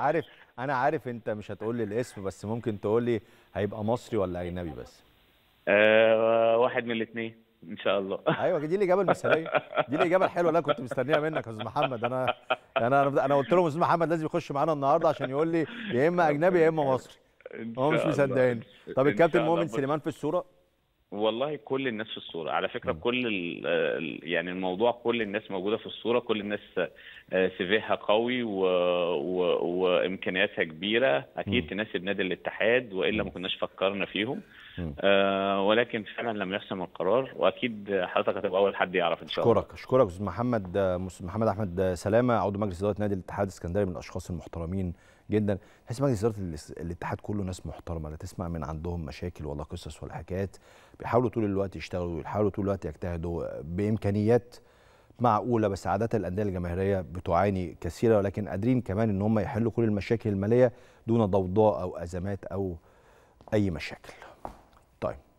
عارف انا عارف انت مش هتقول لي الاسم بس ممكن تقول لي هيبقى مصري ولا اجنبي بس أه واحد من الاثنين ان شاء الله ايوه دي الاجابه المثاليه دي الاجابه الحلوه اللي انا كنت مستنيها منك يا استاذ محمد انا انا انا قلت لهم استاذ محمد لازم يخش معانا النهارده عشان يقول لي يا اما اجنبي يا اما مصري هو مش مصدقني طب الكابتن مؤمن سليمان في الصوره والله كل الناس في الصوره على فكره كل يعني الموضوع كل الناس موجوده في الصوره كل الناس آه، سيفيها قوي و... و... وامكانياتها كبيره اكيد تناسب نادي الاتحاد والا ما كناش فكرنا فيهم آه ولكن فعلا لم يحسم القرار واكيد حضرتك هتبقى اول حد يعرف ان شاء الله اشكرك اشكرك استاذ محمد آه، محمد احمد آه، سلامه عضو مجلس اداره نادي الاتحاد الاسكندري من الاشخاص المحترمين جدا تحس مجلس اداره الاتحاد كله ناس محترمه لا تسمع من عندهم مشاكل ولا قصص ولا حكايات بيحاولوا طول الوقت يشتغلوا بيحاولوا طول الوقت يجتهدوا بامكانيات معقوله بس عاده الانديه الجماهيريه بتعاني كثيره ولكن قادرين كمان ان هم يحلوا كل المشاكل الماليه دون ضوضاء او ازمات او اي مشاكل. طيب